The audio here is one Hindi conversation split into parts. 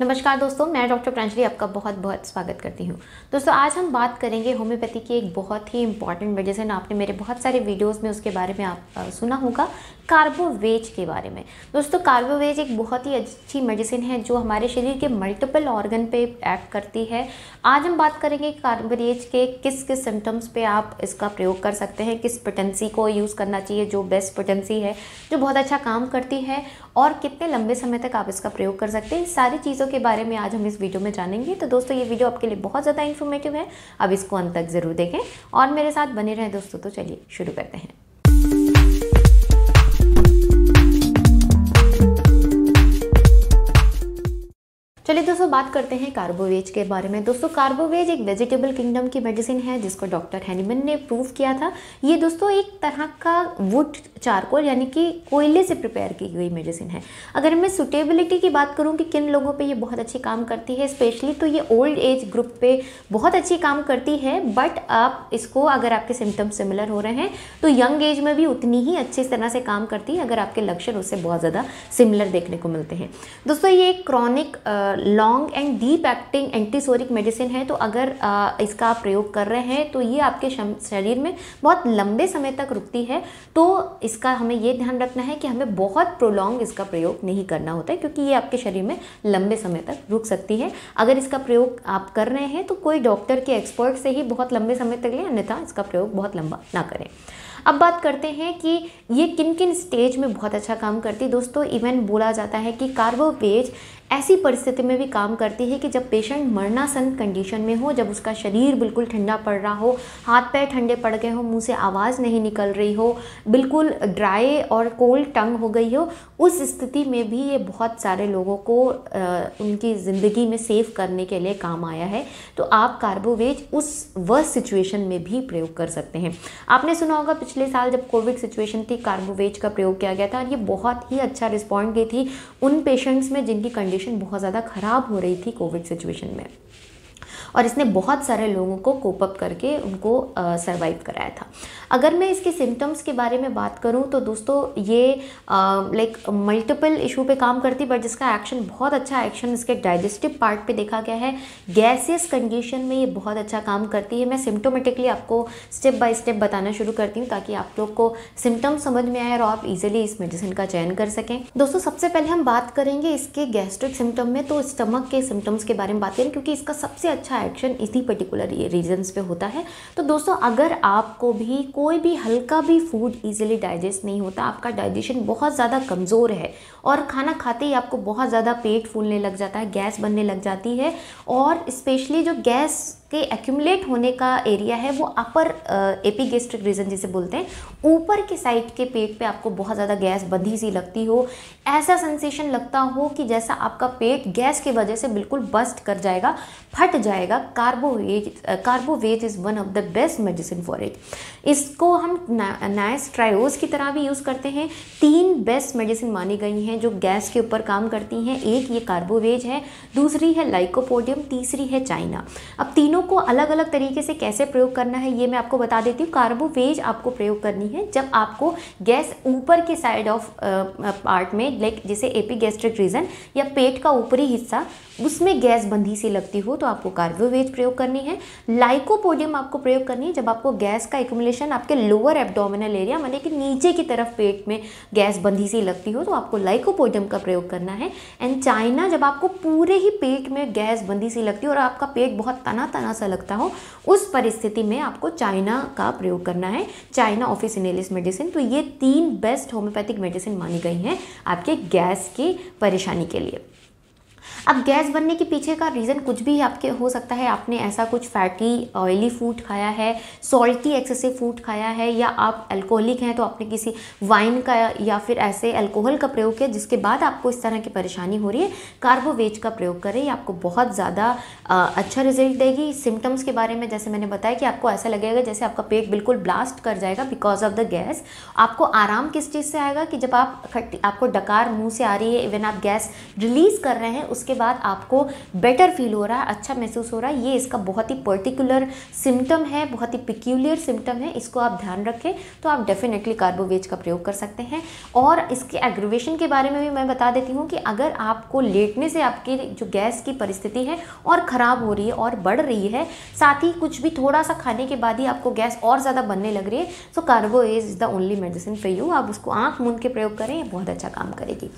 नमस्कार दोस्तों मैं डॉक्टर प्रांजलि आपका बहुत बहुत स्वागत करती हूँ दोस्तों आज हम बात करेंगे होम्योपैथी की एक बहुत ही इंपॉर्टेंट मेडिसिन आपने मेरे बहुत सारे वीडियोस में उसके बारे में आप आ, सुना होगा कार्बोवेज के बारे में दोस्तों कार्बोवेज एक बहुत ही अच्छी मेडिसिन है जो हमारे शरीर के मल्टीपल ऑर्गन पे एक्ट करती है आज हम बात करेंगे कार्बोवेज के किस किस सिम्टम्स पे आप इसका प्रयोग कर सकते हैं किस पोटेंसी को यूज़ करना चाहिए जो बेस्ट पोटेंसी है जो बहुत अच्छा काम करती है और कितने लंबे समय तक आप इसका प्रयोग कर सकते हैं सारी चीज़ों के बारे में आज हम इस वीडियो में जानेंगे तो दोस्तों ये वीडियो आपके लिए बहुत ज़्यादा इन्फॉर्मेटिव है अब इसको अंत तक ज़रूर देखें और मेरे साथ बने रहें दोस्तों तो चलिए शुरू करते हैं बात करते हैं कार्बोवेज के बारे में दोस्तों कार्बोवेज एक वेजिटेबल किंगडम की मेडिसिन है जिसको डॉक्टर हैनीमन ने प्रूव किया था ये दोस्तों एक तरह का वुड चारकोल यानी कि कोयले से प्रिपेयर की गई मेडिसिन है अगर मैं सुटेबिलिटी की बात करूँ कि किन लोगों पर यह बहुत अच्छी काम करती है स्पेशली तो ये ओल्ड एज ग्रुप पे बहुत अच्छी काम करती है बट आप इसको अगर आपके सिम्टम्स सिमिलर हो रहे हैं तो यंग एज में भी उतनी ही अच्छी तरह से काम करती है अगर आपके लक्षण उससे बहुत ज़्यादा सिमिलर देखने को मिलते हैं दोस्तों ये एक chronic long strong and deep acting antipsoric medicine है तो अगर आ, इसका आप प्रयोग कर रहे हैं तो ये आपके शरीर में बहुत लंबे समय तक रुकती है तो इसका हमें ये ध्यान रखना है कि हमें बहुत प्रोलॉन्ग इसका प्रयोग नहीं करना होता है क्योंकि ये आपके शरीर में लंबे समय तक रुक सकती है अगर इसका प्रयोग आप कर रहे हैं तो कोई डॉक्टर के एक्सपर्ट से ही बहुत लंबे समय तक लें अन्यथा इसका प्रयोग बहुत लंबा ना करें अब बात करते हैं कि ये किन किन स्टेज में बहुत अच्छा काम करती दोस्तों इवन बोला जाता है कि कार्बोपेज ऐसी परिस्थिति में भी काम करती है कि जब पेशेंट मरनासन कंडीशन में हो जब उसका शरीर बिल्कुल ठंडा पड़ रहा हो हाथ पैर ठंडे पड़ गए हो मुंह से आवाज़ नहीं निकल रही हो बिल्कुल ड्राई और कोल्ड टंग हो गई हो उस स्थिति में भी ये बहुत सारे लोगों को आ, उनकी ज़िंदगी में सेव करने के लिए काम आया है तो आप कार्बोवेज उस वर्स सिचुएशन में भी प्रयोग कर सकते हैं आपने सुना होगा पिछले साल जब कोविड सिचुएशन थी कार्बोवेज का प्रयोग किया गया था और ये बहुत ही अच्छा रिस्पॉन्ड गई थी उन पेशेंट्स में जिनकी कंडीशन सिचुएशन बहुत ज़्यादा ख़राब हो रही थी कोविड सिचुएशन में और इसने बहुत सारे लोगों को कोपअप करके उनको सर्वाइव कराया था अगर मैं इसके सिम्टम्स के बारे में बात करूँ तो दोस्तों ये लाइक मल्टीपल इशू पे काम करती बट जिसका एक्शन बहुत अच्छा एक्शन इसके डाइजेस्टिव पार्ट पे देखा गया है गैसियस कंडीशन में ये बहुत अच्छा काम करती है मैं सिम्टोमेटिकली आपको स्टेप बाय स्टेप बताना शुरू करती हूँ ताकि आप लोग को सिम्टम्स समझ में आए और आप इजीली इस मेडिसिन का चयन कर सकें दोस्तों सबसे पहले हम बात करेंगे इसके गैस्ट्रिक सिम्टम में तो स्टमक के सिम्टम्स के बारे में बात करें क्योंकि इसका सबसे अच्छा एक्शन इसी पर्टिकुलर रीजन्स पे होता है तो दोस्तों अगर आपको भी कोई भी हल्का भी फूड इजीली डाइजेस्ट नहीं होता आपका डाइजेशन बहुत ज़्यादा कमज़ोर है और खाना खाते ही आपको बहुत ज़्यादा पेट फूलने लग जाता है गैस बनने लग जाती है और स्पेशली जो गैस के एक्यूमलेट होने का एरिया है वो अपर एपिगेस्ट्रिक रीजन जिसे बोलते हैं ऊपर के साइड के पेट पे आपको बहुत ज़्यादा गैस बंधी सी लगती हो ऐसा सेंसेशन लगता हो कि जैसा आपका पेट गैस की वजह से बिल्कुल बस्ट कर जाएगा फट जाएगा carbo veg carbo veg is one of the best medicine for it इसको हम नाइस ट्रायोज की तरह भी यूज़ करते हैं तीन बेस्ट मेडिसिन मानी गई हैं जो गैस के ऊपर काम करती हैं एक ये कार्बोवेज है दूसरी है लाइकोपोडियम तीसरी है चाइना अब तीनों तीनों को अलग अलग तरीके से कैसे प्रयोग करना है ये मैं आपको बता देती हूँ कार्बोवेज आपको प्रयोग करनी है जब आपको गैस ऊपर के साइड ऑफ पार्ट में लाइक जिसे एपी रीजन या पेट का ऊपरी हिस्सा उसमें गैस बंदी सी लगती हो तो आपको कार्बोवेज प्रयोग करनी है लाइकोपोडियम आपको प्रयोग करनी है जब आपको गैस का एकुमुलेशन आपके लोअर एब्डोमिनल एरिया मतलब कि नीचे की तरफ पेट में गैस बंदी सी लगती हो तो आपको लाइकोपोडियम का प्रयोग करना है एंड चाइना जब आपको पूरे ही पेट में गैस बंदी सी लगती हो और आपका पेट बहुत तना तना सा लगता हो उस परिस्थिति में आपको चाइना का प्रयोग करना है चाइना ऑफिस इनलिस मेडिसिन तो ये तीन बेस्ट होम्योपैथिक मेडिसिन मानी गई हैं आपके गैस की परेशानी के लिए अब गैस बनने के पीछे का रीज़न कुछ भी आपके हो सकता है आपने ऐसा कुछ फैटी ऑयली फूड खाया है सॉल्टी एक्सेसिव फूड खाया है या आप अल्कोहलिक हैं तो आपने किसी वाइन का या फिर ऐसे अल्कोहल का प्रयोग किया जिसके बाद आपको इस तरह की परेशानी हो रही है कार्बोवेज का प्रयोग करें ये आपको बहुत ज़्यादा अच्छा रिजल्ट देगी सिम्टम्स के बारे में जैसे मैंने बताया कि आपको ऐसा लगेगा जैसे आपका पेट बिल्कुल ब्लास्ट कर जाएगा बिकॉज ऑफ द गैस आपको आराम किस चीज़ से आएगा कि जब आप खट्टी आपको डकार मुँह से आ रही है इवन आप गैस रिलीज़ कर रहे हैं उसके उसके बाद आपको बेटर फील हो रहा है अच्छा महसूस हो रहा है ये इसका बहुत ही पर्टिकुलर सिम्टम है बहुत ही पिक्यूलियर सिम्टम है इसको आप ध्यान रखें तो आप डेफिनेटली कार्बोवेज का प्रयोग कर सकते हैं और इसके एग्रीवेशन के बारे में भी मैं बता देती हूँ कि अगर आपको लेटने से आपकी जो गैस की परिस्थिति है और ख़राब हो रही है और बढ़ रही है साथ ही कुछ भी थोड़ा सा खाने के बाद ही आपको गैस और ज़्यादा बनने लग रही है so carbo veg is the only medicine for you आप उसको आँख मूंद के प्रयोग करें बहुत अच्छा काम करेगी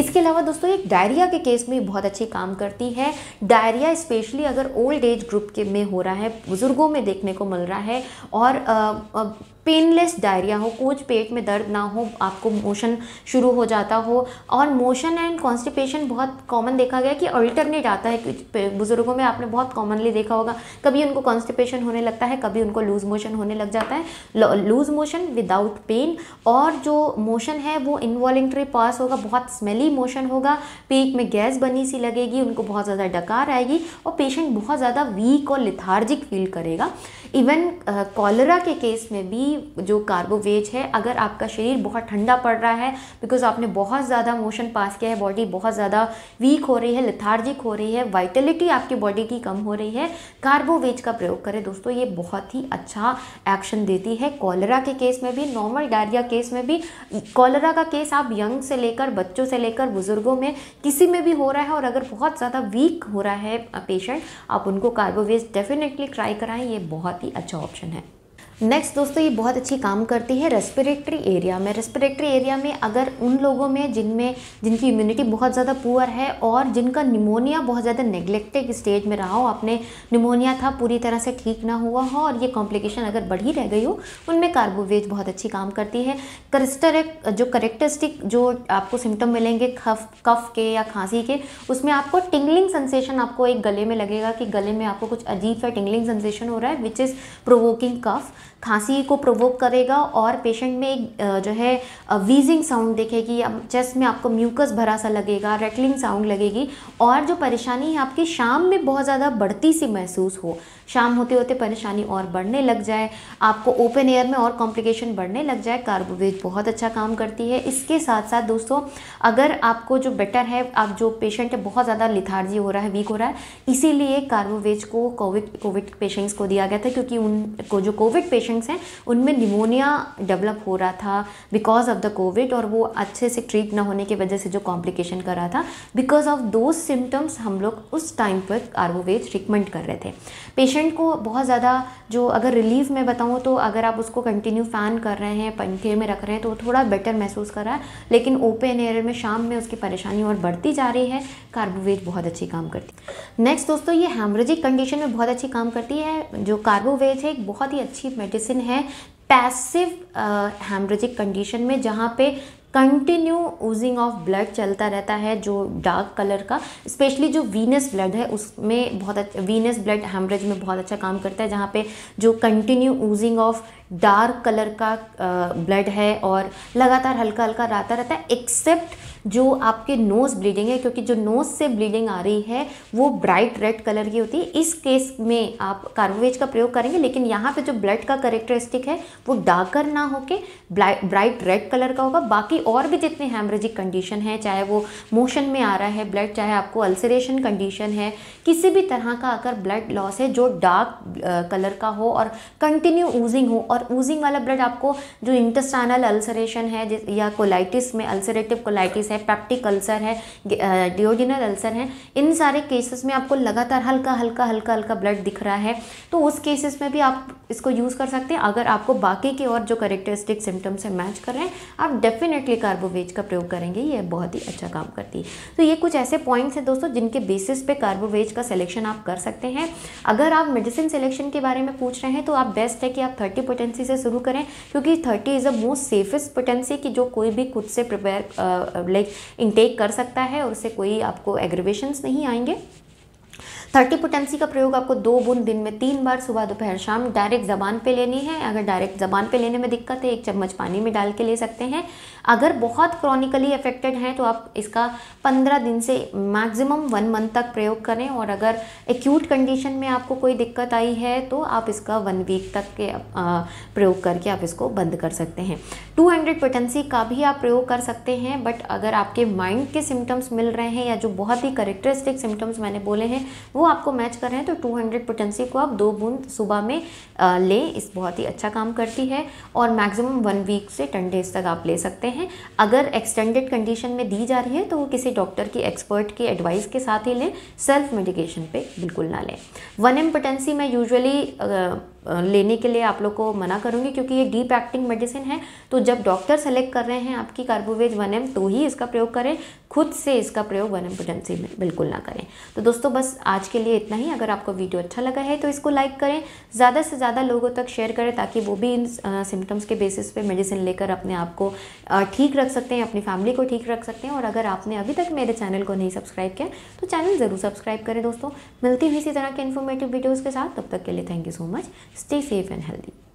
इसके अलावा दोस्तों एक डायरिया के केस में बहुत अच्छी अच्छी काम करती है डायरिया स्पेशली अगर ओल्ड एज ग्रुप के में हो रहा है बुज़ुर्गों में देखने को मिल रहा है और आ, आ, पेनलेस डायरिया हो कुछ पेट में दर्द ना हो आपको मोशन शुरू हो जाता हो और मोशन एंड कॉन्स्टिपेशन बहुत कॉमन देखा गया कि अल्टरनेट आता है बुज़ुर्गों में आपने बहुत कॉमनली देखा होगा कभी उनको कॉन्स्टिपेशन होने लगता है कभी उनको लूज़ मोशन होने लग जाता है लूज़ मोशन विदाउट पेन और जो मोशन है वो इनवॉलेंट्री पास होगा बहुत स्मेली मोशन होगा पेट में गैस बनी सी लगेगी उनको बहुत ज़्यादा डकार आएगी और पेशेंट बहुत ज़्यादा वीक और लिथार्जिक फील करेगा इवन कॉलरा के केस में भी जो कार्बोवेज है अगर आपका शरीर बहुत ठंडा पड़ रहा है बिकॉज आपने बहुत ज़्यादा मोशन पास किया है बॉडी बहुत ज़्यादा वीक हो रही है लिथार्जिक हो रही है वाइटलिटी आपकी बॉडी की कम हो रही है कार्बोवेज का प्रयोग करें दोस्तों ये बहुत ही अच्छा एक्शन देती है कॉलरा के केस में भी नॉर्मल डायरिया केस में भी कॉलरा का केस आप यंग से लेकर बच्चों से लेकर बुज़ुर्गों में किसी में भी हो रहा है और अगर बहुत ज़्यादा वीक हो रहा है पेशेंट आप उनको कार्बोवेज डेफिनेटली ट्राई कराएं ये बहुत ही अच्छा ऑप्शन है नेक्स्ट दोस्तों ये बहुत अच्छी काम करती है रेस्पिरेटरी एरिया में रेस्पिरेटरी एरिया में अगर उन लोगों में जिनमें जिनकी इम्यूनिटी बहुत ज़्यादा पुअर है और जिनका निमोनिया बहुत ज़्यादा नेग्लेक्टेड स्टेज में रहा हो आपने निमोनिया था पूरी तरह से ठीक ना हुआ हो और ये कॉम्प्लिकेशन अगर बढ़ी रह गई हो उनमें कार्बोवेज बहुत अच्छी काम करती है करस्टरेक जो करेक्टरिस्टिक जो आपको सिम्टम मिलेंगे खफ कफ के या खांसी के उसमें आपको टिंगलिंग सेंसेशन आपको एक गले में लगेगा कि गले में आपको कुछ अजीब सा टिंगलिंग सेंसेशन हो रहा है विच इज़ प्रोवोकिंग कफ खांसी को प्रोवोक करेगा और पेशेंट में एक जो है वीजिंग साउंड देखेगी चेस्ट में आपको म्यूकस भरा सा लगेगा रेटलिंग साउंड लगेगी और जो परेशानी है आपकी शाम में बहुत ज़्यादा बढ़ती सी महसूस हो शाम होते होते परेशानी और बढ़ने लग जाए आपको ओपन एयर में और कॉम्प्लिकेशन बढ़ने लग जाए कार्बोवेज बहुत अच्छा काम करती है इसके साथ साथ दोस्तों अगर आपको जो बेटर है आप जो पेशेंट है बहुत ज़्यादा लिथार्जी हो रहा है वीक हो रहा है इसीलिए कार्बोवेज को कोविड कोविड पेशेंट्स को दिया गया था क्योंकि उनको जो कोविड पेशेंट पेशेंट्स हैं उनमें निमोनिया डेवलप हो रहा था बिकॉज ऑफ द कोविड और वो अच्छे से ट्रीट ना होने की वजह से जो कॉम्प्लिकेशन कर रहा था बिकॉज ऑफ दो सिम्टम्स हम लोग उस टाइम पर आर्वोवेज ट्रीटमेंट कर रहे थे पेशेंट को बहुत ज़्यादा जो अगर रिलीफ में बताऊँ तो अगर आप उसको कंटिन्यू फ़ैन कर रहे हैं पंखे में रख रहे हैं तो थोड़ा बेटर महसूस कर रहा है लेकिन ओपन एयर में शाम में उसकी परेशानी और बढ़ती जा रही है कार्बोवेज बहुत अच्छी काम करती है नेक्स्ट दोस्तों ये हेमरेजिक कंडीशन में बहुत अच्छी काम करती है जो कार्बोवेज है एक बहुत ही अच्छी मेडिसिन है पैसिव हेमरेजिक कंडीशन में जहाँ पे कंटिन्यू ओजिंग ऑफ ब्लड चलता रहता है जो डार्क कलर का स्पेशली जो वीनस ब्लड है उसमें बहुत अच्छा वीनस ब्लड हेमरेज में बहुत अच्छा काम करता है जहाँ पे जो continue oozing of dark colour का ब्लड है और लगातार हल्का हल्का रहता रहता है एक्सेप्ट जो आपके नोज़ ब्लीडिंग है क्योंकि जो नोज़ से ब्लीडिंग आ रही है वो ब्राइट रेड कलर की होती है इस केस में आप कार्बोवेज का प्रयोग करेंगे लेकिन यहाँ पे जो ब्लड का करेक्टरिस्टिक है वो डार्कर ना होके ब्राइट रेड कलर का होगा बाकी और भी जितने हेमरेजिक कंडीशन है चाहे वो मोशन में आ रहा है ब्लड चाहे आपको अल्सरेशन कंडीशन है किसी भी तरह का अगर ब्लड लॉस है जो डार्क कलर का हो और कंटिन्यू ऊजिंग हो और ऊजिंग वाला ब्लड आपको जो इंटस्टानल अल्सरेशन है या कोलाइटिस में अल्सरेटिव कोलाइटिस है पैप्टिक अल्सर है डिओजिनल अल्सर है इन सारे केसेस में आपको लगातार हल्का हल्का हल्का हल्का ब्लड दिख रहा है तो उस केसेस में भी आप इसको यूज़ कर सकते हैं अगर आपको बाकी के और जो करेक्टरिस्टिक सिम्टम्स है मैच कर रहे हैं आप डेफिनेटली कार्बोवेज का प्रयोग करेंगे ये बहुत ही अच्छा काम करती है तो ये कुछ ऐसे पॉइंट्स हैं दोस्तों जिनके बेसिस पे कार्बोवेज का सिलेक्शन आप कर सकते हैं अगर आप मेडिसिन सिलेक्शन के बारे में पूछ रहे हैं तो आप बेस्ट है कि आप थर्टी पोटेंसी से शुरू करें क्योंकि thirty is a most safest potency कि जो कोई भी खुद से प्रिपेयर ले इनटेक कर सकता है और उससे कोई आपको एग्रीवेशंस नहीं आएंगे थर्टी पोटेंसी का प्रयोग आपको दो बूंद दिन में तीन बार सुबह दोपहर शाम डायरेक्ट ज़बान पे लेनी है अगर डायरेक्ट ज़बान पे लेने में दिक्कत है एक चम्मच पानी में डाल के ले सकते हैं अगर बहुत क्रॉनिकली अफेक्टेड हैं तो आप इसका पंद्रह दिन से मैक्सिमम वन मंथ तक प्रयोग करें और अगर एक्यूट कंडीशन में आपको कोई दिक्कत आई है तो आप इसका वन वीक तक के प्रयोग करके आप इसको बंद कर सकते हैं टू हंड्रेड पोटेंसी का भी आप प्रयोग कर सकते हैं बट अगर आपके माइंड के सिम्टम्स मिल रहे हैं या जो बहुत ही करेक्टरिस्टिक सिम्टम्स मैंने बोले हैं वो वो आपको मैच कर रहे हैं तो 200 हंड्रेड पोटेंसी को आप दो बूंद सुबह में लें इस बहुत ही अच्छा काम करती है और मैक्सिमम वन वीक से टेन डेज तक आप ले सकते हैं अगर एक्सटेंडेड कंडीशन में दी जा रही है तो वो किसी डॉक्टर की एक्सपर्ट की एडवाइस के साथ ही लें सेल्फ मेडिकेशन पे बिल्कुल ना लें वन एम पोटेंसी मैं यूजुअली लेने के लिए आप लोग को मना करूंगी क्योंकि ये डीप एक्टिंग मेडिसिन है तो जब डॉक्टर सेलेक्ट कर रहे हैं आपकी कार्बोवेज वन एम तो ही इसका प्रयोग करें खुद से इसका प्रयोग वन एमरजेंसी से बिल्कुल ना करें तो दोस्तों बस आज के लिए इतना ही अगर आपको वीडियो अच्छा लगा है तो इसको लाइक करें ज़्यादा से ज़्यादा लोगों तक शेयर करें ताकि वो भी इन सिम्टम्स के बेसिस पे मेडिसिन लेकर अपने आप को ठीक रख सकते हैं अपनी फैमिली को ठीक रख सकते हैं और अगर आपने अभी तक मेरे चैनल को नहीं सब्सक्राइब किया तो चैनल ज़रूर सब्सक्राइब करें दोस्तों मिलती हुई इसी तरह के इन्फॉर्मेटिव वीडियोज़ के साथ तब तक के लिए thank you so much stay safe and healthy